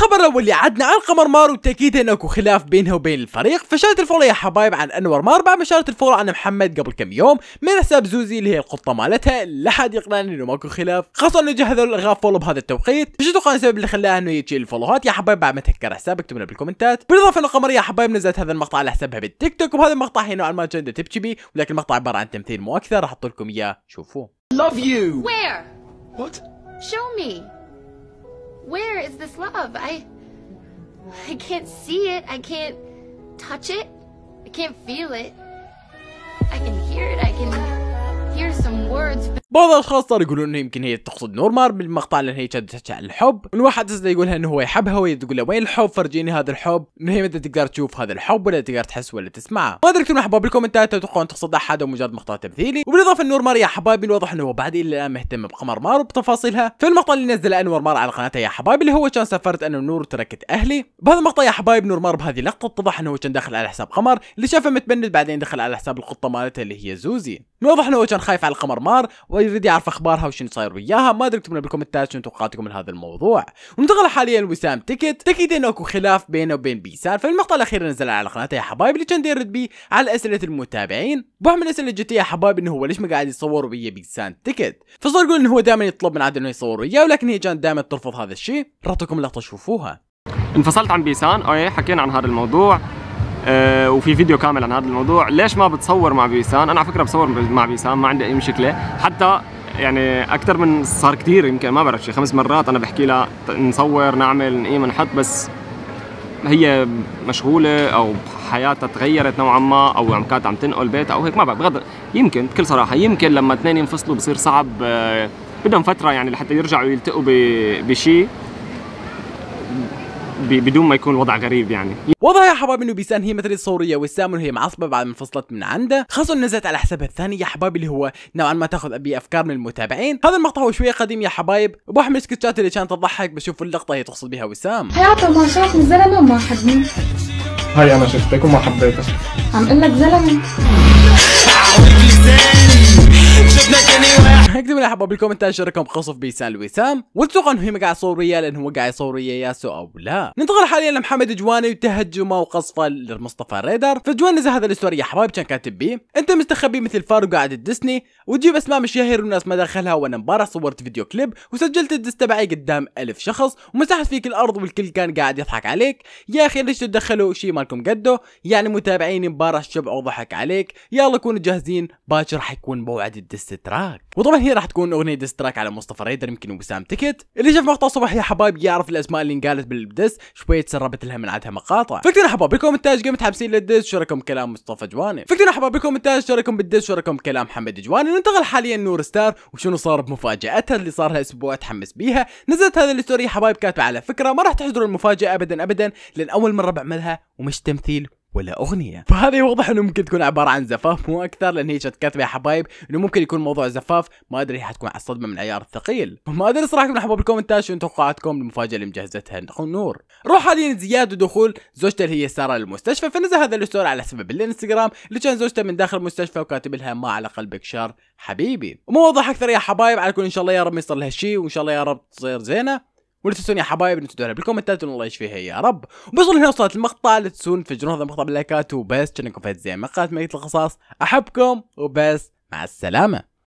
الخبر الاول اللي عدنا عن قمر مار وتاكيد ان اكو خلاف بينها وبين الفريق فشالت الفولو يا حبايب عن انور مار بعد ما شالت الفولو عن محمد قبل كم يوم من حساب زوزي اللي هي القطه مالتها لا حد يقنعني انه ماكو خلاف خاصه انه هذول الغاء فولو بهذا التوقيت شو تتوقع السبب اللي خلاها انه يشيل الفولوهات يا حبايب بعد ما تهكر حسابك اكتب لنا بالكومنتات بالاضافه انه قمر يا حبايب نزلت هذا المقطع على حسابها بالتيك توك وهذا المقطع هي نوعا ما جنده تبكي بيه ولكن المقطع عباره عن تمثيل مو اكثر راح احط لكم اياه شوفوه Love you. Where? What? Show me. Where is this love? I I can't see it. I can't touch it. I can't feel it. بعض الاشخاص صاروا يقولون انه يمكن هي تقصد نورمار بالمقطع لان هي كانت تحكي عن الحب من واحد يقول لها انه هو يحبها وهي تقول له وين الحب فرجيني هذا الحب انه هي متى تقدر تشوف هذا الحب ولا تقدر تحس ولا تسمعه ما ادري كثير من احبابي تتوقعون تقصد احد او مجرد مقطع تمثيلي وبالاضافه نورمار يا حبايبي الواضح انه هو بعد الى الان مهتم بقمر مار وبتفاصيلها في المقطع اللي نزله انور مار على قناتها يا حبايبي اللي هو كان سافرت انا ونور وتركت اهلي بهذا المقطع يا حبايب نور مار بهذه اللقطه اتضح انه هو كان داخل على حساب قمر اللي شافه متبند بعدين دخل على حساب القطه مالتها اللي هي زوزي واضح انه كان خايف على القمر مار ويريد يعرف اخبارها وشنو صاير وياها ما ادري اكتبوا لنا بالكومنتات شنو توقعاتكم من هذا الموضوع وننتقل حاليا لوسام تيكت تاكيد انه اكو خلاف بينه وبين بيسان فالمقطع الاخير نزل على قناته يا حبايب اللي كان يرد بيه على اسئله المتابعين بوح من الاسئله جت يا حبايب انه هو ليش ما قاعد يصور ويا بيسان تيكت فصار يقول انه هو دائما يطلب من عادل انه يصور وياه ولكن هي كانت دائما ترفض هذا الشيء راح لقطه شوفوها انفصلت عن بيسان اوكي حكينا عن هذا الموضوع آه، وفي فيديو كامل عن هذا الموضوع ليش ما بتصور مع بيسان انا على فكره بصور مع بيسان ما عندي اي مشكله حتى يعني اكثر من صار كثير يمكن ما بعرف شي خمس مرات انا بحكي لها نصور نعمل نقيم نحط بس هي مشغوله او حياتها تغيرت نوعا ما او عم كانت عم تنقل بيتها او هيك ما بعرف بغض يمكن بكل صراحه يمكن لما اثنين ينفصلوا بصير صعب آه، بدهم فتره يعني لحتى يرجعوا يلتقوا بشيء بدون ما يكون الوضع غريب يعني واضح يا حبايب انه بيسان هي مثل الصوريه وسام وهي معصبه بعد ما انفصلت من عنده خاصه نزلت على حسابها الثاني يا حبايب اللي هو نوعا ما تاخذ ابي افكار من المتابعين هذا المقطع هو شويه قديم يا حبايب احمد السكتشات اللي كانت تضحك بشوف اللقطه هي تقصد بها وسام حياته ما شافني زلمه وما حبني هاي انا شفتك وما حبيتك عم اقول لك زلمه اكتب لي حبه بالكومنتات رايكم خصف بيسان الوسام واتوقع انه هي ما قاعد يصور وياه لانه هو قاعد يصور ويا ياسو او لا ننتقل حاليا لمحمد جواني وتهجمه وقصفه لمصطفى ريدر فجواني نزل هذا الاستوري يا حبايب كان كاتب بيه انت مستخبي مثل فار وقاعد تدسني وتجيب اسماء مشاهير والناس ما دخلها وانا امبارح صورت فيديو كليب وسجلت الدس تبعي قدام ألف شخص ومسحت فيك الارض والكل كان قاعد يضحك عليك يا اخي ليش تدخلوا شيء مالكم قده يعني متابعيني امبارح شبعوا وضحك عليك يلا كونوا جاهزين باكر حيكون موعد الدس ديستراك وطبعا هي راح تكون اغنيه ديستراك على مصطفى ريدر يمكن وسام تكت اللي شاف مقطع صباح يا حبايب يعرف الاسماء اللي انقالت بالدس شويه تسربت لها من عدها مقاطع فكتنا حبايب بالكومنتات قمت حابسين للدس شو رايكم كلام مصطفى جواني حبايب بالكومنتات شو رايكم بالدس شو رايكم كلام محمد جواني ننتقل حاليا نور ستار وشنو صار بمفاجاتها اللي صار لها اسبوع تحمس بيها نزلت هذه الستوري حبايب كاتبه على فكره ما راح تحضروا المفاجاه ابدا ابدا لان اول مرة بعملها ومش تمثيل ولا اغنيه فهذه واضح انه ممكن تكون عباره عن زفاف مو اكثر لان هي كانت كاتبه يا حبايب انه ممكن يكون موضوع زفاف ما ادري حتكون على الصدمه من العيار الثقيل ما ادري صراحه مرحبا بالكومنتات شنو توقعاتكم المفاجاه اللي مجهزتها نور روح حاليا زياد ودخول زوجته اللي هي ساره للمستشفى فنزل هذا الستوري على سبب الانستغرام اللي كان زوجته من داخل المستشفى وكاتب لها ما على قلبك شر حبيبي واضح اكثر يا حبايب على كل ان شاء الله يا رب يصير لها شيء وان شاء الله يا رب تصير زينه ولا تنسون يا حبايب ان تدعوا بالكومنتات والله ايش فيها يا رب وبصل هنا وصلت المقطع لا تنسون تفجرون هذا المقطع باللايكات وبس كانكم فايت زين ما قالت ميت القصاص احبكم وبس مع السلامه